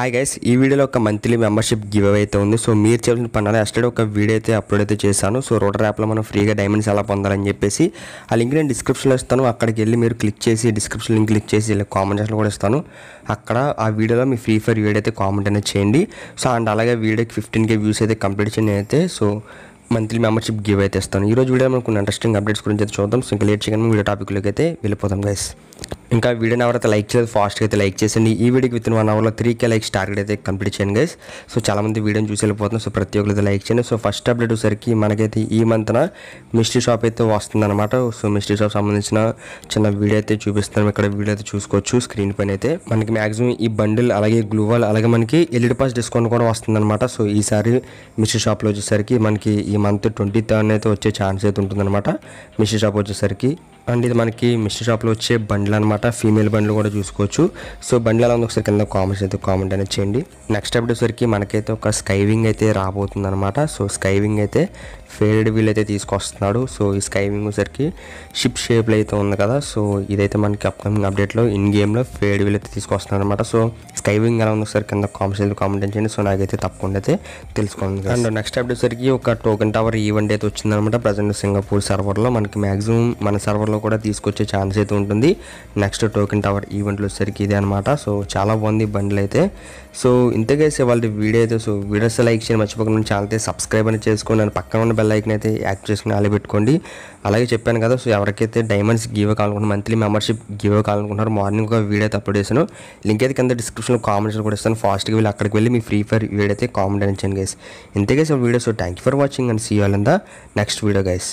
hi guys ఈ వీడియోలో ఒక మంత్లీ మెంబర్షిప్ గివ్ అయితే ఉంది సో మీరు చేసిన పనులు ఎస్టర్డే ఒక వీడియో అయితే అప్లోడ్ అయితే చేశాను సో రోటర్ యాప్లో మనం ఫ్రీగా డైమండ్స్ ఎలా పొందాలని చెప్పేసి ఆ లింక్ నేను డిస్క్రిప్షన్లో ఇస్తాను అక్కడికి వెళ్ళి మీరు క్లిక్ చేసి డిస్క్రిప్షన్ లింక్ క్లిక్ చేసి ఇలా కామెంట్ చేసిన కూడా ఇస్తాను అక్కడ ఆ వీడియోలో మీ ఫ్రీ ఫైర్ వీడియో అయితే కామెంట్ అనేది చేయండి సో అండ్ అలాగే వీడియోకి ఫిఫ్టీన్ కే వ్యూస్ అయితే కంప్లీట్ చేయండి అయితే సో మంత్లీ మెంబర్షిప్ గివ్ అయితే ఇస్తాను ఈరోజు వీడియో మనకు ఇంట్రెస్టింగ్ అప్డేట్స్ గురించి అయితే చూద్దాం సో ఇంకా లేట్ చేయగానే వీడియో టాపిక్లోకి అయితే వెళ్ళిపోతాం గైస్ ఇంకా వీడియోని ఎవరైతే లైక్ చేయలేదు ఫాస్ట్గా అయితే లైక్ చేసండి ఈ వీడియోకి విత్ వన్ అవర్లో త్రీ కే లైక్స్ టార్గెట్ అయితే కంప్లీట్ చేయండి గైస్ సో చాలామంది వీడియోని చూసి వెళ్ళిపోతుంది సో ప్రతి ఒక్కరి లైక్ చేయండి సో ఫస్ట్ అప్డేట్ వచ్చేసరికి మనకైతే ఈ మంత్న మిస్ట్రీ షాప్ అయితే వస్తుందన్నమాట సో మిస్ట్రీ షాప్ సంబంధించిన చిన్న వీడియో అయితే చూపిస్తున్నాం ఇక్కడ వీడియో అయితే చూసుకోవచ్చు స్క్రీన్ పైన అయితే మనకి మ్యాక్సిమం ఈ బండిల్ అలాగే గ్లూవాల్ అలాగే మనకి ఎల్ఈడి పాస్ డిస్కౌంట్ కూడా వస్తుందన్నమాట సో ఈసారి మిస్ట్రీ షాప్లో వచ్చేసరికి మనకి ఈ మంత్ ట్వంటీ థర్డ్ అయితే వచ్చే ఛాన్స్ అయితే ఉంటుందన్నమాట మిస్ట్రీ షాప్ వచ్చేసరికి అండ్ ఇది మనకి మిస్టర్ షాప్లో వచ్చే బండ్లు అనమాట ఫీమేల్ బండ్లు కూడా చూసుకోవచ్చు సో బండ్లు అలా ఉంది ఒకసారి కింద కామెంట్స్ అయితే కామెంట్ అనేది చేయండి నెక్స్ట్ అప్డేట్ వచ్చరికి మనకైతే ఒక స్కైవింగ్ అయితే రాబోతుంది అనమాట సో స్కైవింగ్ అయితే ఫేడెడ్ వీల్ అయితే తీసుకొస్తున్నాడు సో ఈ స్కైవింగ్ సరికి షిప్ షేప్లో అయితే ఉంది కదా సో ఇదైతే మనకి అప్కమింగ్ అప్డేట్లో ఇన్ గేమ్లో ఫేడ్ వీల్ అయితే తీసుకొస్తున్నాడు అనమాట సో వింగ్ ఎలా ఉందో సార్ కింద కామెంట్స్ కామెంట్ చేయండి సో నాకైతే తప్పకుండా అయితే తెలుసుకోండి అండ్ నెక్స్ట్ అప్డేట్ సరికి ఒక టోకెన్ టవర్ ఈవెంట్ అయితే వచ్చిందనమాట ప్రజెంట్ సింగపూర్ సర్వర్లో మనకి మ్యాక్సిమం మన సర్వర్లో కూడా తీసుకొచ్చే ఛాన్స్ అయితే ఉంటుంది నెక్స్ట్ టోకెన్ టవర్ ఈవెంట్లు వచ్చేసరికి ఇదే అనమాట సో చాలా బాగుంది బండ్లు అయితే సో ఇంతకేసే వాళ్ళ వీడియో అయితే సో వీడియోస్ లైక్ చేయని మర్చిపోకుండా ఛానల్ అయితే సబ్స్క్రైబ్ అని చేసుకొని పక్కన ఉన్న బెల్ ఐకన్ అయితే యాక్ట్ చేసుకుని అలా పెట్టుకోండి అలాగే చెప్పాను కదా సో ఎవరికైతే డైమండ్స్ గివ్ కావాలనుకుంటున్నారు మంత్లీ మెంబర్షిప్ గివ్ కావాలనుకుంటున్నారు మార్నింగ్ ఒక వీడియో అయితే అప్లోడ్ చేశాను లింక్ అయితే కింద డిస్క్రిప్షన్లో కామెంట్స్ కూడా ఇస్తాను ఫాస్ట్గా వెళ్ళి అక్కడికి వెళ్ళి మీ ఫ్రీ ఫైర్ వీడియో అయితే కామెంట్ అని చేయండి గైస్ ఇంతే guys video so thank you for watching and see all in the next video guys